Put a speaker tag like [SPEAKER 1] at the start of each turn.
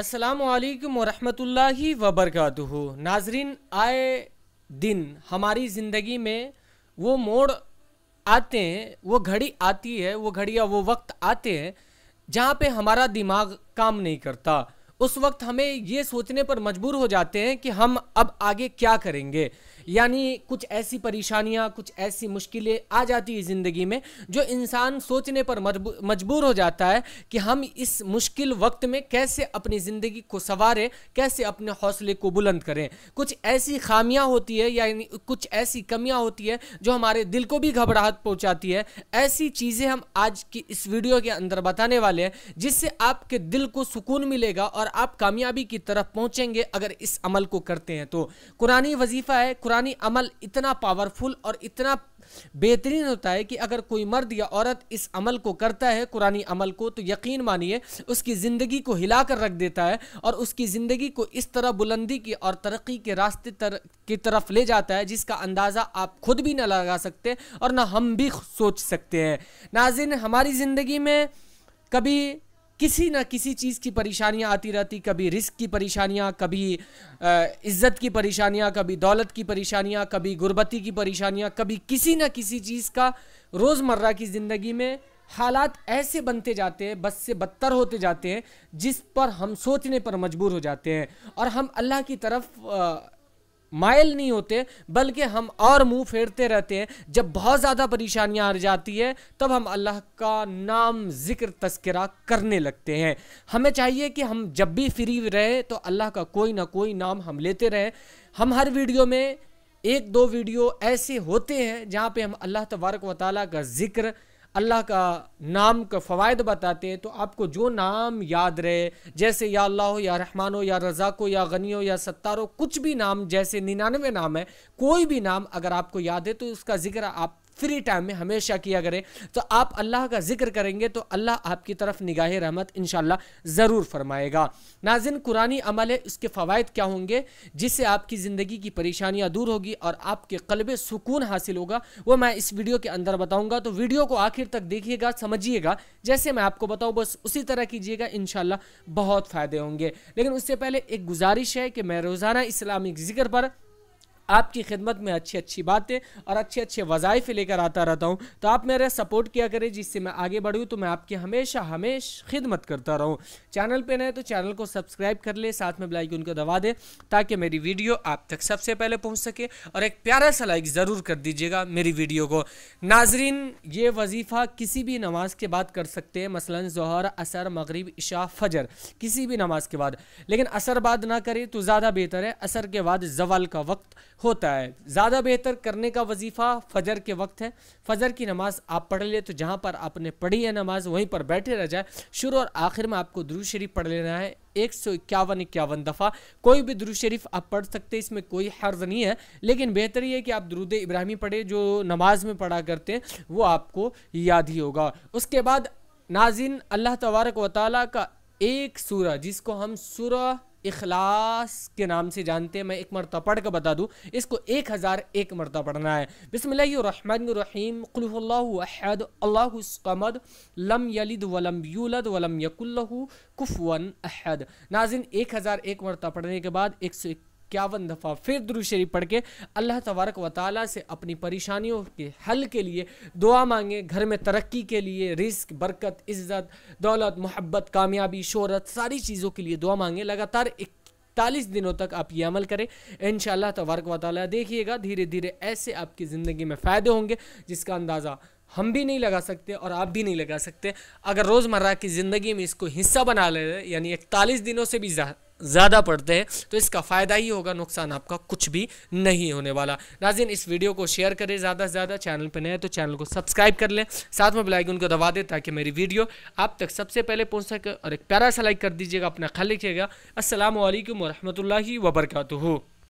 [SPEAKER 1] असलकम वरहि वबरक नाजरीन आए दिन हमारी ज़िंदगी में वो मोड़ आते हैं वो घड़ी आती है वो घड़ी या वो वक्त आते हैं जहाँ पे हमारा दिमाग काम नहीं करता उस वक्त हमें ये सोचने पर मजबूर हो जाते हैं कि हम अब आगे क्या करेंगे यानी कुछ ऐसी परेशानियाँ कुछ ऐसी मुश्किलें आ जाती है ज़िंदगी में जो इंसान सोचने पर मजबूर हो जाता है कि हम इस मुश्किल वक्त में कैसे अपनी ज़िंदगी को संवारें कैसे अपने हौसले को बुलंद करें कुछ ऐसी खामियाँ होती है यानी कुछ ऐसी कमियाँ होती है जो हमारे दिल को भी घबराहट पहुँचाती है ऐसी चीज़ें हम आज की इस वीडियो के अंदर बताने वाले हैं जिससे आपके दिल को सुकून मिलेगा और आप कामयाबी की तरफ पहुँचेंगे अगर इस अमल को करते हैं तो कुरानी वजीफ़ा है कुरान दौरानी अमल इतना पावरफुल और इतना बेहतरीन होता है कि अगर कोई मर्द या औरत इस अमल को करता है कुरानी अमल को तो यकीन मानिए उसकी ज़िंदगी को हिला कर रख देता है और उसकी ज़िंदगी को इस तरह बुलंदी की और तरक्की के रास्ते तर, की तरफ ले जाता है जिसका अंदाज़ा आप खुद भी ना लगा सकते और ना हम भी सोच सकते हैं नाजिन हमारी ज़िंदगी में कभी किसी ना किसी चीज़ की परेशानियाँ आती रहती कभी रिस्क की परेशानियाँ कभी इज़्ज़त की परेशानियाँ कभी दौलत की परेशानियाँ कभी गुर्बती की परेशानियाँ कभी किसी ना किसी चीज़ का रोज़मर्रा की ज़िंदगी में हालात ऐसे बनते जाते हैं बस से बदतर होते जाते हैं जिस पर हम सोचने पर मजबूर हो जाते हैं और हम अल्लाह की तरफ माइल नहीं होते बल्कि हम और मुंह फेरते रहते हैं जब बहुत ज़्यादा परेशानियाँ आ जाती है तब हम अल्लाह का नाम जिक्र तस्करा करने लगते हैं हमें चाहिए कि हम जब भी फ्री रहे तो अल्लाह का कोई ना कोई नाम हम लेते रहें हम हर वीडियो में एक दो वीडियो ऐसे होते हैं जहाँ पे हम अल्लाह तबारक व ताली का ज़िक्र अल्लाह का नाम का फ़वाद बताते हैं तो आपको जो नाम याद रहे जैसे या अल्लाह या रहमान हो या रज़ाक हो या गनी हो या सत्तार हो कुछ भी नाम जैसे निन्यानवे नाम है कोई भी नाम अगर आपको याद है तो उसका ज़िक्र आप फ्री टाइम में हमेशा किया करें तो आप अल्लाह का जिक्र करेंगे तो अल्लाह आपकी तरफ निगाह रहमत इन ज़रूर फरमाएगा नाजिन कुरानी अमल है उसके फ़वाद क्या होंगे जिससे आपकी ज़िंदगी की परेशानियाँ दूर होगी और आपके कलब सुकून हासिल होगा वो मैं इस वीडियो के अंदर बताऊँगा तो वीडियो को आखिर तक देखिएगा समझिएगा जैसे मैं आपको बताऊँ बस उसी तरह कीजिएगा इन बहुत फ़ायदे होंगे लेकिन उससे पहले एक गुजारिश है कि मैं रोज़ाना इस्लामिक जिक्र पर आपकी खिदमत में अच्छी अच्छी बातें और अच्छे अच्छे वज़ाइफ लेकर आता रहता हूँ तो आप मेरा सपोर्ट किया करें जिससे मैं आगे बढ़ूँ तो मैं आपकी हमेशा हमेशा खिदमत करता रहूँ चैनल पर नए तो चैनल को सब्सक्राइब कर ले साथ में ब्लाइक उनको दबा दें ताकि मेरी वीडियो आप तक सबसे पहले पहुँच सके और एक प्यारा सा लाइक ज़रूर कर दीजिएगा मेरी वीडियो को नाजरीन ये वजीफ़ा किसी भी नमाज के बाद कर सकते हैं मसलन जहर असर मगरब इशा फजर किसी भी नमाज के बाद लेकिन असर बाद ना करें तो ज़्यादा बेहतर है असर के बाद जवाल का वक्त होता है ज़्यादा बेहतर करने का वजीफ़ा फजर के वक्त है फजर की नमाज़ आप पढ़ लें तो जहाँ पर आपने पढ़ी है नमाज़ वहीं पर बैठे रह जाए शुरू और आखिर में आपको द्रू शरीफ पढ़ लेना है एक सौ इक्यावन इक्यावन दफ़ा कोई भी दुरुद शरीफ आप पढ़ सकते हैं इसमें कोई हर्ज नहीं है लेकिन बेहतर यह है कि आप दरुद इब्राहिमी पढ़े जो नमाज में पढ़ा करते हैं वो आपको याद ही होगा उसके बाद नाजिन अल्लाह तबारक व का एक सूरा जिसको हम सूरा इखलास के नाम से जानते हैं मैं एक मरतबा पढ़ कर बता दूँ इसको एक हज़ार एक मरतबा पढ़ना है बिसमीम कलहद अल्लाहमद लम यलिद वलम यूलद वलम यकुल्लू कुफवन अहद नाजिन एक हज़ार एक मरतबा पढ़ने के बाद एक सौ इक्यावन दफ़ा फिर दुरुद शरीफ पढ़ के अल्लाह तबारक व ताली से अपनी परेशानियों के हल के लिए दुआ मांगें घर में तरक्की के लिए रिस्क बरकत इज़्ज़त दौलत मोहब्बत कामयाबी शहरत सारी चीज़ों के लिए दुआ मांगें लगातार इकतालीस दिनों तक आप ये अमल करें इन तबारक वाली देखिएगा धीरे धीरे ऐसे आपकी ज़िंदगी में फ़ायदे होंगे जिसका अंदाज़ा हम भी नहीं लगा सकते और आप भी नहीं लगा सकते अगर रोज़मर्रा की ज़िंदगी में इसको हिस्सा बना ले यानी इकतालीस दिनों से भी ज़्यादा पढ़ते हैं तो इसका फ़ायदा ही होगा नुकसान आपका कुछ भी नहीं होने वाला नाजिन इस वीडियो को शेयर करें ज़्यादा से ज़्यादा चैनल पर नए तो चैनल को सब्सक्राइब कर लें साथ में बेलाइकन को दबा दें ताकि मेरी वीडियो आप तक सबसे पहले पहुँच सके और एक प्यारा सा लाइक कर दीजिएगा अपना ख्याल रखिएगा असल वरहमल वबरकू